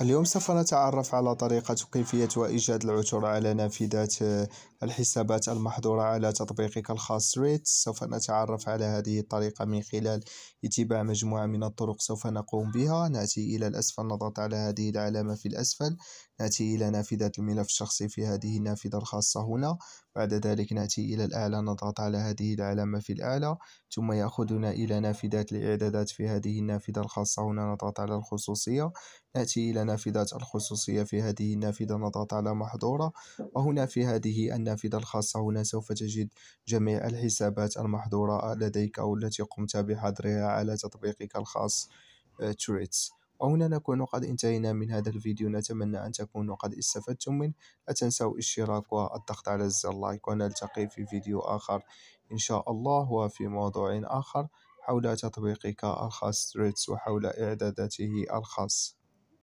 اليوم سوف نتعرف على طريقة كيفية وإيجاد العثور على نافذة الحسابات المحظورة على تطبيقك الخاص ريت سوف نتعرف على هذه الطريقة من خلال اتباع مجموعة من الطرق سوف نقوم بها نأتي إلى الأسفل نضغط على هذه العلامة في الأسفل نأتي إلى نافذة الملف الشخصي في هذه النافذة الخاصة هنا بعد ذلك نأتي إلى الأعلى نضغط على هذه العلامة في الأعلى ثم يأخذنا إلى نافذة الإعدادات في هذه النافذة الخاصة هنا نضغط على الخصوصية نأتي إلى نافذة الخصوصية في هذه النافذة نضغط على محظورة وهنا في هذه النافذة الخاصة هنا سوف تجد جميع الحسابات المحظورة لديك أو التي قمت بحظرها على تطبيقك الخاص تريتس آه، وهنا نكون قد انتهينا من هذا الفيديو نتمنى أن تكونوا قد استفدتم منه لا تنسوا الاشتراك والضغط على زر اللايك ونلتقي في فيديو آخر إن شاء الله وفي موضوع آخر حول تطبيقك الخاص ريتس وحول إعداداته الخاص